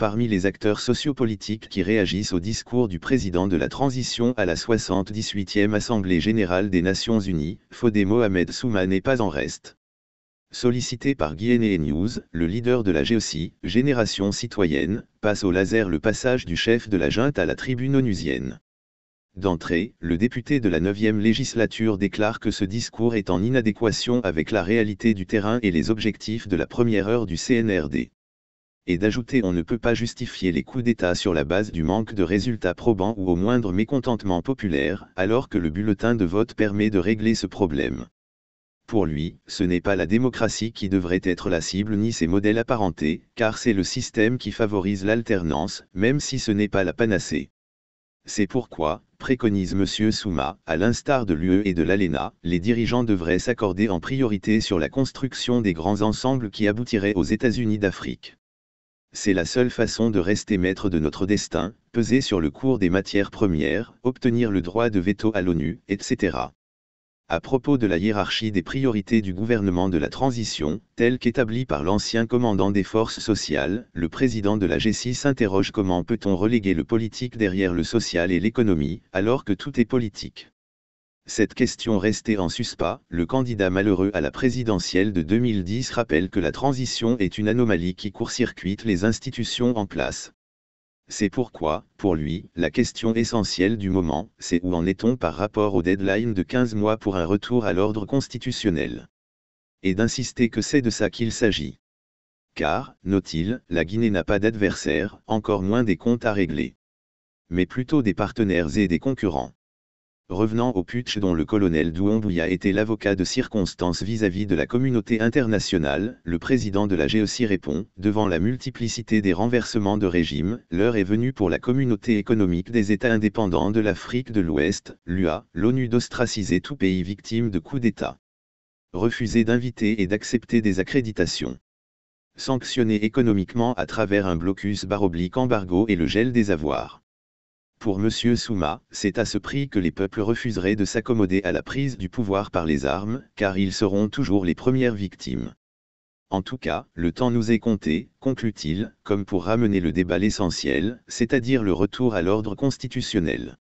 parmi les acteurs sociopolitiques qui réagissent au discours du président de la transition à la 78e Assemblée générale des Nations Unies, Fodé Mohamed Souma n'est pas en reste. Sollicité par Guinée News, le leader de la Géossi, Génération citoyenne, passe au laser le passage du chef de la junte à la tribune onusienne. D'entrée, le député de la 9e législature déclare que ce discours est en inadéquation avec la réalité du terrain et les objectifs de la première heure du CNRD et d'ajouter on ne peut pas justifier les coups d'État sur la base du manque de résultats probants ou au moindre mécontentement populaire, alors que le bulletin de vote permet de régler ce problème. Pour lui, ce n'est pas la démocratie qui devrait être la cible ni ses modèles apparentés, car c'est le système qui favorise l'alternance, même si ce n'est pas la panacée. C'est pourquoi, préconise M. Souma, à l'instar de l'UE et de l'ALENA, les dirigeants devraient s'accorder en priorité sur la construction des grands ensembles qui aboutiraient aux États-Unis d'Afrique c'est la seule façon de rester maître de notre destin, peser sur le cours des matières premières, obtenir le droit de veto à l'ONU, etc. À propos de la hiérarchie des priorités du gouvernement de la transition, telle qu'établie par l'ancien commandant des forces sociales, le président de la G6 s'interroge comment peut-on reléguer le politique derrière le social et l'économie, alors que tout est politique. Cette question restée en suspens, le candidat malheureux à la présidentielle de 2010 rappelle que la transition est une anomalie qui court-circuite les institutions en place. C'est pourquoi, pour lui, la question essentielle du moment, c'est où en est-on par rapport au deadline de 15 mois pour un retour à l'ordre constitutionnel Et d'insister que c'est de ça qu'il s'agit. Car, note-t-il, la Guinée n'a pas d'adversaire, encore moins des comptes à régler. Mais plutôt des partenaires et des concurrents. Revenant au putsch dont le colonel Douambouya était l'avocat de circonstance vis-à-vis de la communauté internationale, le président de la GECI répond, devant la multiplicité des renversements de régime, l'heure est venue pour la communauté économique des États indépendants de l'Afrique de l'Ouest, l'UA, l'ONU d'ostraciser tout pays victime de coups d'État. Refuser d'inviter et d'accepter des accréditations. Sanctionner économiquement à travers un blocus baroblique embargo et le gel des avoirs. Pour M. Souma, c'est à ce prix que les peuples refuseraient de s'accommoder à la prise du pouvoir par les armes, car ils seront toujours les premières victimes. En tout cas, le temps nous est compté, conclut-il, comme pour ramener le débat l'essentiel, c'est-à-dire le retour à l'ordre constitutionnel.